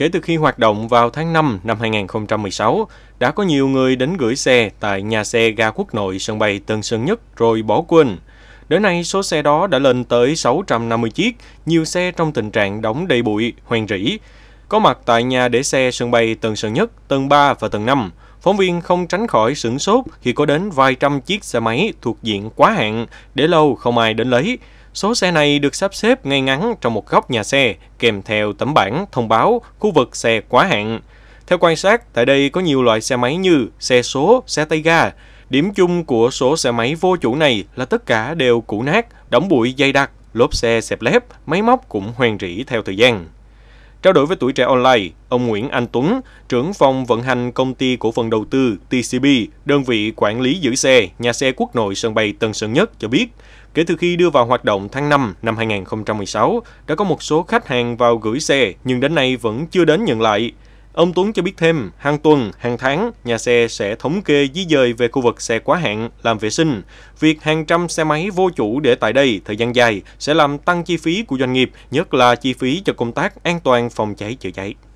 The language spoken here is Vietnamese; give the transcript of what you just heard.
Kể từ khi hoạt động vào tháng 5 năm 2016, đã có nhiều người đến gửi xe tại nhà xe ga quốc nội sân bay Tân Sơn Nhất rồi bỏ quên. Đến nay, số xe đó đã lên tới 650 chiếc, nhiều xe trong tình trạng đóng đầy bụi, hoang rỉ. Có mặt tại nhà để xe sân bay Tân Sơn Nhất, Tân 3 và Tân 5, phóng viên không tránh khỏi sửng sốt khi có đến vài trăm chiếc xe máy thuộc diện quá hạn, để lâu không ai đến lấy. Số xe này được sắp xếp ngay ngắn trong một góc nhà xe, kèm theo tấm bảng thông báo khu vực xe quá hạn. Theo quan sát, tại đây có nhiều loại xe máy như xe số, xe tay ga. Điểm chung của số xe máy vô chủ này là tất cả đều cũ nát, đóng bụi dày đặc, lốp xe xẹp lép, máy móc cũng hoang rỉ theo thời gian. Trao đổi với tuổi trẻ online, ông Nguyễn Anh Tuấn, trưởng phòng vận hành công ty cổ phần đầu tư TCB, đơn vị quản lý giữ xe, nhà xe quốc nội sân bay Tân Sơn Nhất cho biết, Kể từ khi đưa vào hoạt động tháng 5 năm 2016, đã có một số khách hàng vào gửi xe nhưng đến nay vẫn chưa đến nhận lại. Ông Tuấn cho biết thêm, hàng tuần, hàng tháng, nhà xe sẽ thống kê di dời về khu vực xe quá hạn, làm vệ sinh. Việc hàng trăm xe máy vô chủ để tại đây thời gian dài sẽ làm tăng chi phí của doanh nghiệp, nhất là chi phí cho công tác an toàn phòng cháy chữa cháy.